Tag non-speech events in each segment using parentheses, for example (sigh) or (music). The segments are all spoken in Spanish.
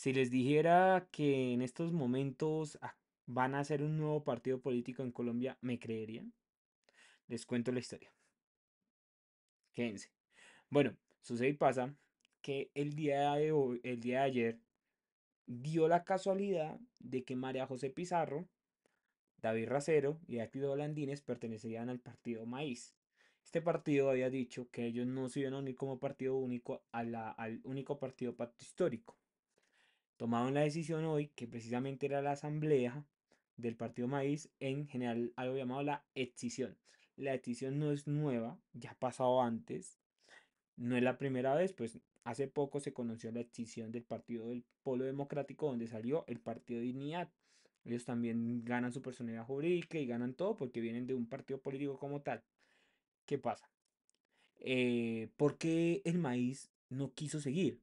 Si les dijera que en estos momentos ah, van a hacer un nuevo partido político en Colombia, ¿me creerían? Les cuento la historia. Quédense. Bueno, sucede y pasa que el día de hoy, el día de ayer, dio la casualidad de que María José Pizarro, David Racero y Aquido Landines pertenecerían al partido Maíz. Este partido había dicho que ellos no se iban a unir como partido único al único partido pacto histórico, tomaron la decisión hoy que precisamente era la asamblea del Partido Maíz en general algo llamado la excisión. La excisión no es nueva, ya ha pasado antes, no es la primera vez, pues hace poco se conoció la excisión del Partido del Polo Democrático donde salió el Partido de Dignidad. Ellos también ganan su personalidad jurídica y ganan todo porque vienen de un partido político como tal. ¿Qué pasa? Eh, ¿Por qué el maíz no quiso seguir?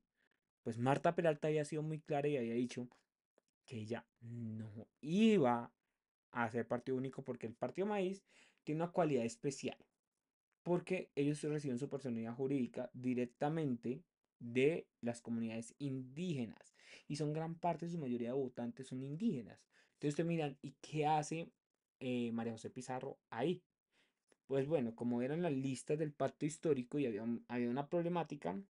pues Marta Peralta había sido muy clara y había dicho que ella no iba a ser partido único porque el partido maíz tiene una cualidad especial. Porque ellos reciben su personalidad jurídica directamente de las comunidades indígenas. Y son gran parte, su mayoría de votantes son indígenas. Entonces ustedes miran, ¿y qué hace eh, María José Pizarro ahí? Pues bueno, como eran las listas del pacto histórico y había, había una problemática,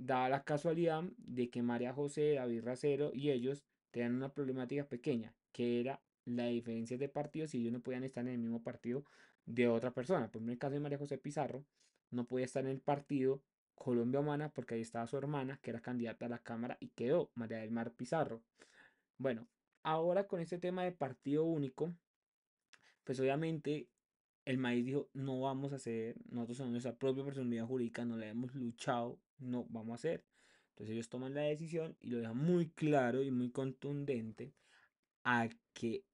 da la casualidad de que María José, David Racero y ellos tenían una problemática pequeña, que era la diferencia de partidos y ellos no podían estar en el mismo partido de otra persona. Por ejemplo, en el caso de María José Pizarro, no podía estar en el partido Colombia Humana porque ahí estaba su hermana, que era candidata a la Cámara y quedó María del Mar Pizarro. Bueno, ahora con este tema de partido único, pues obviamente el maíz dijo, no vamos a hacer, nosotros en nuestra propia personalidad jurídica, no le hemos luchado no vamos a hacer. Entonces ellos toman la decisión y lo dejan muy claro y muy contundente a que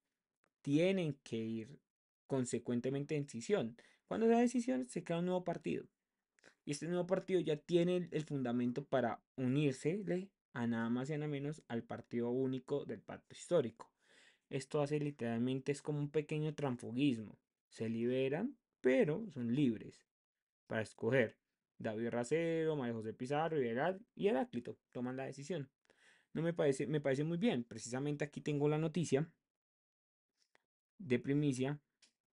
tienen que ir consecuentemente en decisión. Cuando da decisión se crea un nuevo partido. Y este nuevo partido ya tiene el fundamento para unirse a nada más y a nada menos al partido único del pacto histórico. Esto hace literalmente es como un pequeño transfugismo. Se liberan, pero son libres para escoger. David Racero, María José Pizarro y Heráclito toman la decisión. No me parece, me parece muy bien. Precisamente aquí tengo la noticia de primicia,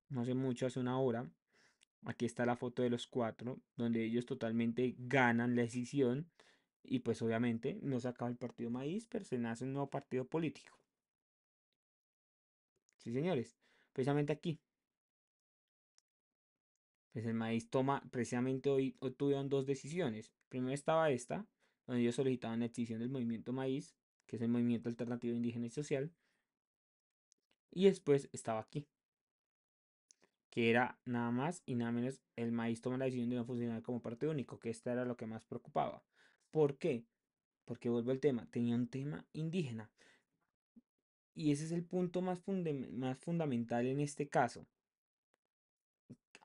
no hace mucho, hace una hora. Aquí está la foto de los cuatro, donde ellos totalmente ganan la decisión. Y pues obviamente no se acaba el partido maíz, pero se nace un nuevo partido político. Sí, señores. Precisamente aquí, pues el maíz toma, precisamente hoy, tuvieron dos decisiones. Primero estaba esta, donde ellos solicitaban la decisión del movimiento maíz, que es el movimiento alternativo indígena y social. Y después estaba aquí, que era nada más y nada menos el maíz toma la decisión de no funcionar como parte único, que esta era lo que más preocupaba. ¿Por qué? Porque vuelvo al tema, tenía un tema indígena. Y ese es el punto más, más fundamental en este caso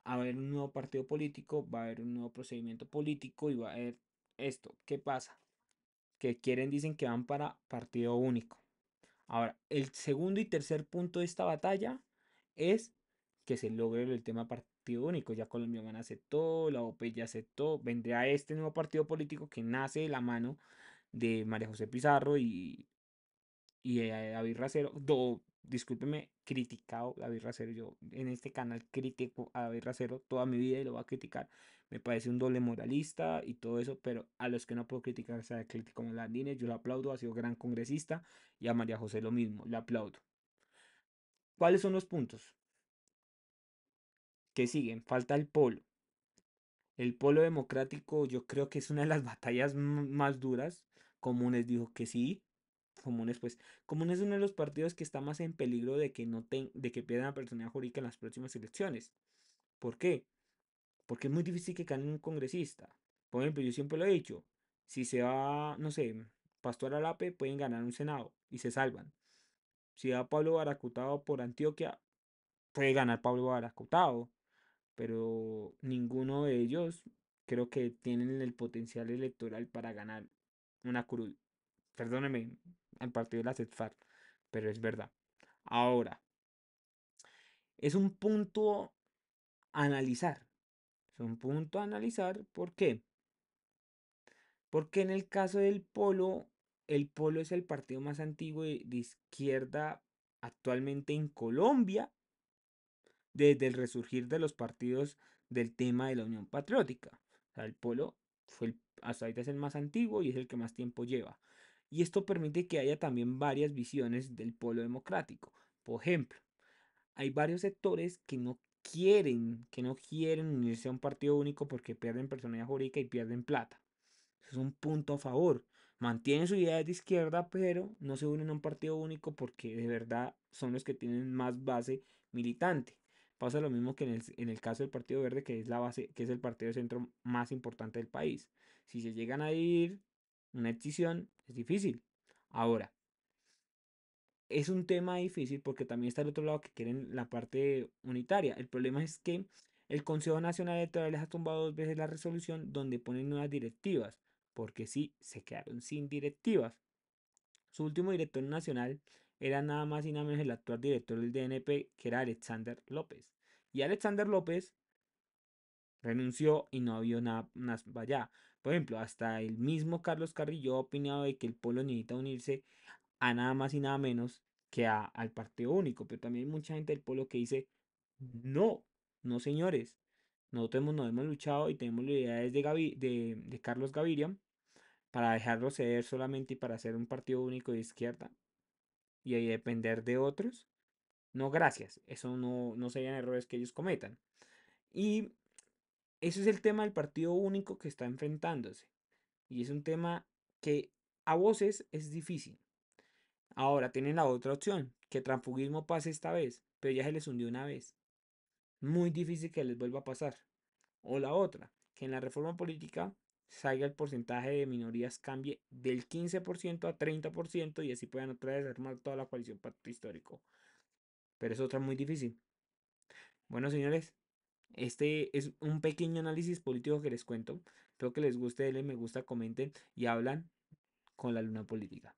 a haber un nuevo partido político, va a haber un nuevo procedimiento político y va a haber esto. ¿Qué pasa? Que quieren, dicen que van para partido único. Ahora, el segundo y tercer punto de esta batalla es que se logre el tema partido único. Ya Colombia van aceptó, la OP ya aceptó. Vendrá este nuevo partido político que nace de la mano de María José Pizarro y, y eh, David Racero, discúlpeme, criticado David Racero. Yo en este canal critico a David Racero toda mi vida y lo voy a criticar. Me parece un doble moralista y todo eso, pero a los que no puedo criticar, sea crítico como Landines, yo lo aplaudo, ha sido gran congresista y a María José lo mismo, le aplaudo. ¿Cuáles son los puntos? Que siguen, falta el polo. El polo democrático yo creo que es una de las (laughs) batallas más duras. Comunes dijo que sí, Comunes, pues, Comunes es uno de los partidos que está más en peligro de que, no de que pierdan la personalidad jurídica en las próximas elecciones. ¿Por qué? Porque es muy difícil que gane un congresista. Por ejemplo, yo siempre lo he dicho, si se va, no sé, Pastor Alape, pueden ganar un Senado y se salvan. Si va Pablo Baracutado por Antioquia, puede ganar Pablo Baracutado, pero ninguno de ellos creo que tienen el potencial electoral para ganar una Cruz Perdóneme al partido de la CETFAR, pero es verdad. Ahora, es un punto a analizar. Es un punto a analizar. ¿Por qué? Porque en el caso del polo, el polo es el partido más antiguo de, izquierda actualmente en Colombia desde el resurgir de los partidos del tema de la Unión Patriótica. O sea, el polo fue hasta ahorita es el más antiguo y es el que más tiempo lleva y esto permite que haya también varias visiones del pueblo democrático. Por ejemplo, hay varios sectores que no quieren, que no quieren unirse a un partido único porque pierden personalidad jurídica y pierden plata. es un punto a favor. Mantienen su idea de izquierda, pero no se unen a un partido único porque de verdad son los que tienen más base militante. Pasa lo mismo que en el, caso del Partido Verde, que es la base, que es el partido centro más importante del país. Si se llegan a ir una decisión es difícil. Ahora, es un tema difícil porque también está el otro lado que quieren la parte unitaria. El problema es que el Consejo Nacional Electoral les ha tumbado dos veces la resolución donde ponen nuevas directivas, porque sí, se quedaron sin directivas. Su último director nacional era nada más y nada menos el actual director del DNP, que era Alexander López. Y Alexander López renunció y no había nada más allá. Por ejemplo, hasta el mismo Carlos Carrillo ha opinado de que el pueblo necesita unirse a nada más y nada menos que al partido único, pero también mucha gente del pueblo que dice, no, no señores, nosotros no nos hemos luchado y tenemos las ideas de, de, Carlos Gaviria para dejarlo ceder solamente y para hacer un partido único de izquierda y ahí depender de otros. No, gracias, eso no, no serían errores que ellos cometan. Y ese es el tema del partido único que está enfrentándose. Y es un tema que a voces es difícil. Ahora tienen la otra opción, que transfugismo pase esta vez, pero ya se les hundió una vez. Muy difícil que les vuelva a pasar. O la otra, que en la reforma política salga el porcentaje de minorías cambie del 15% a 30% y así puedan otra vez armar toda la coalición pacto histórico. Pero es otra muy difícil. Bueno, señores, este es un pequeño análisis político que les cuento. Espero que les guste, denle me gusta, comenten y hablan con la luna política.